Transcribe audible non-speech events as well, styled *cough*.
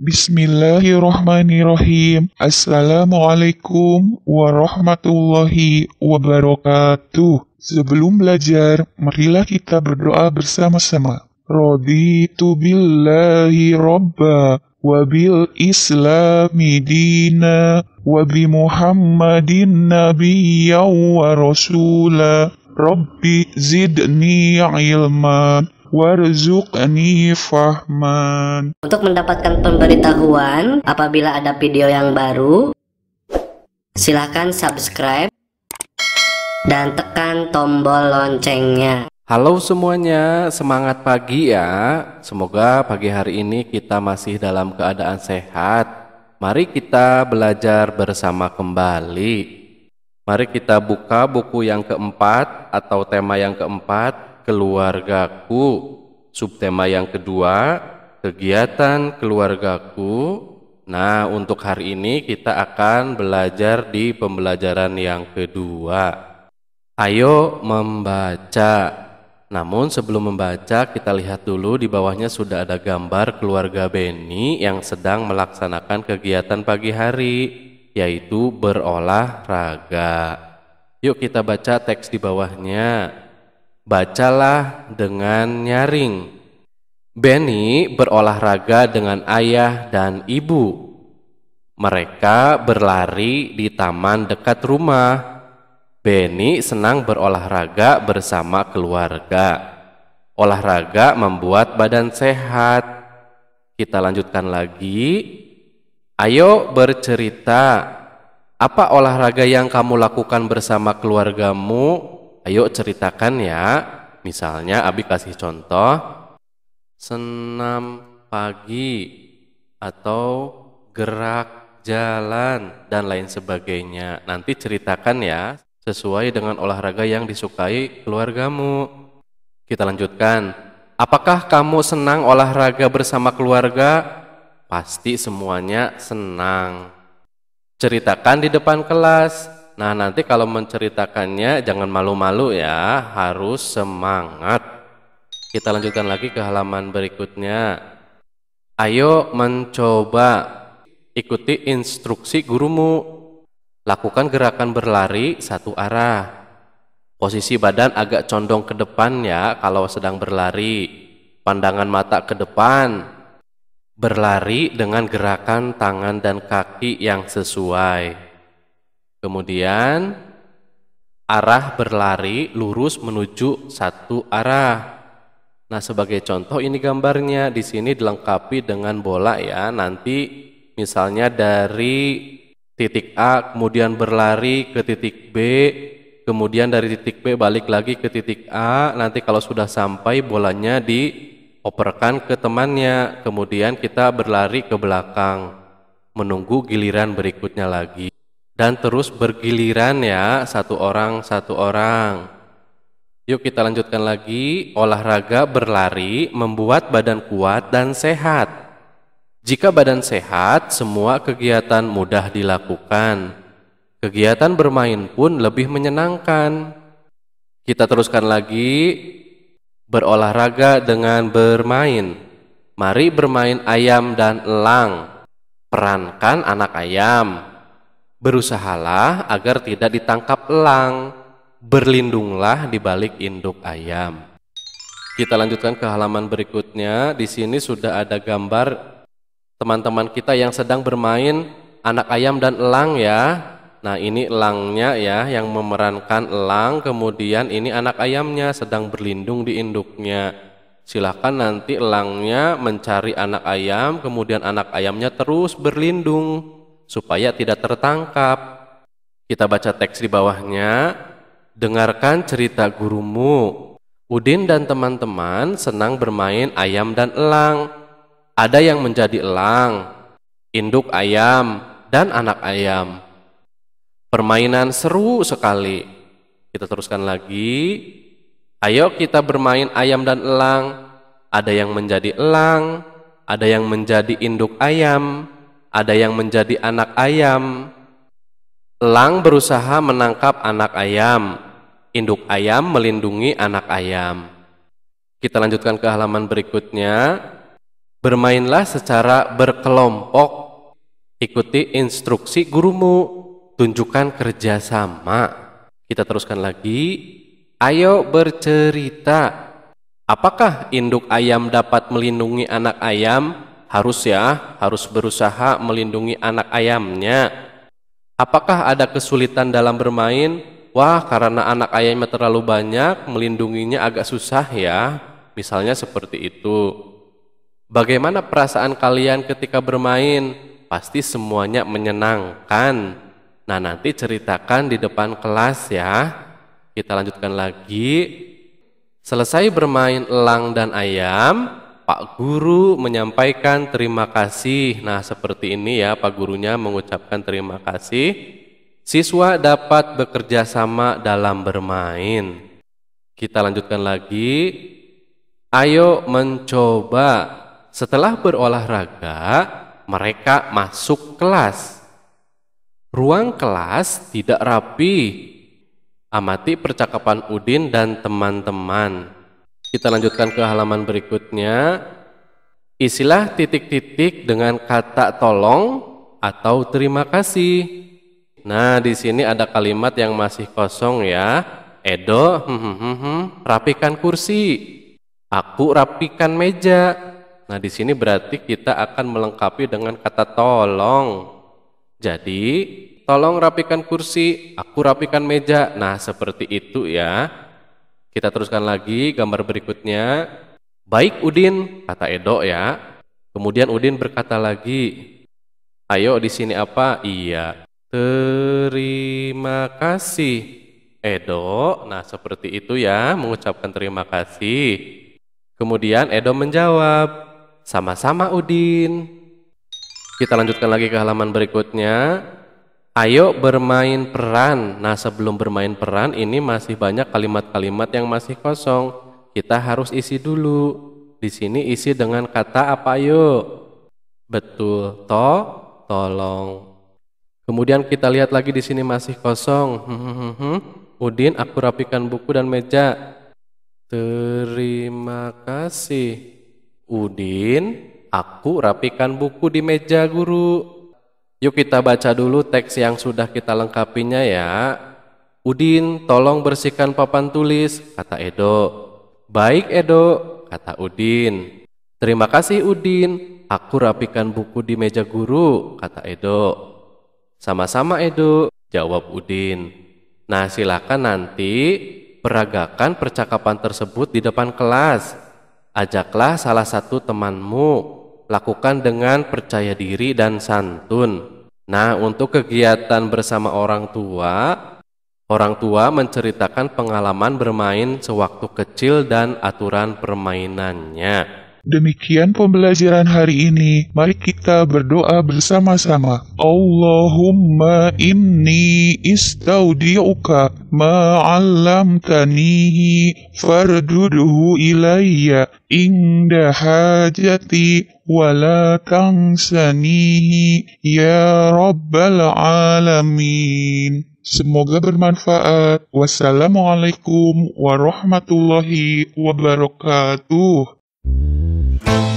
Bismillahirrahmanirrahim. Assalamualaikum warahmatullahi wabarakatuh. Sebelum belajar, marilah kita berdoa bersama-sama. Raditu billahi robba, wabil islami dina, wabi muhammadin nabiyya wa rasula. Rabbi zidni ilman warzuqni fahman. Untuk mendapatkan pemberitahuan apabila ada video yang baru, silahkan subscribe dan tekan tombol loncengnya. Halo semuanya, semangat pagi ya. Semoga pagi hari ini kita masih dalam keadaan sehat. Mari kita belajar bersama kembali. Mari kita buka buku yang keempat atau tema yang keempat keluargaku. Subtema yang kedua, kegiatan keluargaku. Nah, untuk hari ini kita akan belajar di pembelajaran yang kedua. Ayo membaca. Namun sebelum membaca, kita lihat dulu di bawahnya sudah ada gambar keluarga Benny yang sedang melaksanakan kegiatan pagi hari, yaitu berolahraga. Yuk kita baca teks di bawahnya bacalah dengan nyaring. Benny berolahraga dengan ayah dan ibu. Mereka berlari di taman dekat rumah. Benny senang berolahraga bersama keluarga. Olahraga membuat badan sehat. Kita lanjutkan lagi. Ayo bercerita. Apa olahraga yang kamu lakukan bersama keluargamu? Ayo ceritakan ya. Misalnya Abi kasih contoh senam pagi atau gerak jalan dan lain sebagainya. Nanti ceritakan ya sesuai dengan olahraga yang disukai keluargamu. Kita lanjutkan. Apakah kamu senang olahraga bersama keluarga? Pasti semuanya senang. Ceritakan di depan kelas. Nah nanti kalau menceritakannya jangan malu-malu ya, harus semangat. Kita lanjutkan lagi ke halaman berikutnya. Ayo mencoba ikuti instruksi gurumu. Lakukan gerakan berlari satu arah. Posisi badan agak condong ke depan ya kalau sedang berlari. Pandangan mata ke depan. Berlari dengan gerakan tangan dan kaki yang sesuai. Kemudian arah berlari lurus menuju satu arah. Nah, sebagai contoh ini gambarnya di sini dilengkapi dengan bola ya. Nanti misalnya dari titik A kemudian berlari ke titik B, kemudian dari titik B balik lagi ke titik A. Nanti kalau sudah sampai bolanya dioperkan ke temannya, kemudian kita berlari ke belakang menunggu giliran berikutnya lagi dan terus bergiliran ya satu orang satu orang yuk kita lanjutkan lagi olahraga berlari membuat badan kuat dan sehat jika badan sehat semua kegiatan mudah dilakukan kegiatan bermain pun lebih menyenangkan kita teruskan lagi berolahraga dengan bermain mari bermain ayam dan elang perankan anak ayam Berusahalah agar tidak ditangkap elang. Berlindunglah di balik induk ayam. Kita lanjutkan ke halaman berikutnya. Di sini sudah ada gambar teman-teman kita yang sedang bermain anak ayam dan elang ya. Nah, ini elangnya ya yang memerankan elang, kemudian ini anak ayamnya sedang berlindung di induknya. Silahkan nanti elangnya mencari anak ayam, kemudian anak ayamnya terus berlindung supaya tidak tertangkap. Kita baca teks di bawahnya, dengarkan cerita gurumu. Udin dan teman-teman senang bermain ayam dan elang. Ada yang menjadi elang, induk ayam, dan anak ayam. Permainan seru sekali. Kita teruskan lagi. Ayo kita bermain ayam dan elang. Ada yang menjadi elang, ada yang menjadi induk ayam, ada yang menjadi anak ayam. Elang berusaha menangkap anak ayam. Induk ayam melindungi anak ayam. Kita lanjutkan ke halaman berikutnya. Bermainlah secara berkelompok. Ikuti instruksi gurumu. Tunjukkan kerjasama. Kita teruskan lagi. Ayo bercerita. Apakah induk ayam dapat melindungi anak ayam? harus ya, harus berusaha melindungi anak ayamnya. Apakah ada kesulitan dalam bermain? Wah, karena anak ayamnya terlalu banyak, melindunginya agak susah ya. Misalnya seperti itu. Bagaimana perasaan kalian ketika bermain? Pasti semuanya menyenangkan. Nah, nanti ceritakan di depan kelas ya. Kita lanjutkan lagi. Selesai bermain elang dan ayam, Pak Guru menyampaikan terima kasih. Nah, seperti ini ya, Pak Gurunya mengucapkan terima kasih. Siswa dapat bekerja sama dalam bermain. Kita lanjutkan lagi. Ayo mencoba. Setelah berolahraga, mereka masuk kelas. Ruang kelas tidak rapi. Amati percakapan Udin dan teman-teman. Kita lanjutkan ke halaman berikutnya. Isilah titik-titik dengan kata tolong atau terima kasih. Nah, di sini ada kalimat yang masih kosong ya. Edo, hmm, hmm, hmm, rapikan kursi. Aku rapikan meja. Nah, di sini berarti kita akan melengkapi dengan kata tolong. Jadi, tolong rapikan kursi, aku rapikan meja. Nah, seperti itu ya. Kita teruskan lagi gambar berikutnya. Baik Udin, kata Edo ya. Kemudian Udin berkata lagi, ayo di sini apa? Iya. Terima kasih Edo. Nah seperti itu ya, mengucapkan terima kasih. Kemudian Edo menjawab, sama-sama Udin. Kita lanjutkan lagi ke halaman berikutnya. Ayo bermain peran. Nah, sebelum bermain peran ini masih banyak kalimat-kalimat yang masih kosong. Kita harus isi dulu. Di sini isi dengan kata apa yuk? Betul, to, tolong. Kemudian kita lihat lagi di sini masih kosong. *laughs* Udin, aku rapikan buku dan meja. Terima kasih. Udin, aku rapikan buku di meja guru. Yuk kita baca dulu teks yang sudah kita lengkapinya ya. Udin, tolong bersihkan papan tulis, kata Edo. Baik Edo, kata Udin. Terima kasih Udin, aku rapikan buku di meja guru, kata Edo. Sama-sama Edo, jawab Udin. Nah silakan nanti peragakan percakapan tersebut di depan kelas. Ajaklah salah satu temanmu lakukan dengan percaya diri dan santun. Nah, untuk kegiatan bersama orang tua, orang tua menceritakan pengalaman bermain sewaktu kecil dan aturan permainannya. Demikian pembelajaran hari ini. Mari kita berdoa bersama-sama. Allahumma inni istaudiuka ma'allamtanihi farduduhu ilayya inda hajati ولا tangsanihi ya rabbal alamin. Semoga bermanfaat. Wassalamualaikum warahmatullahi wabarakatuh. Bye.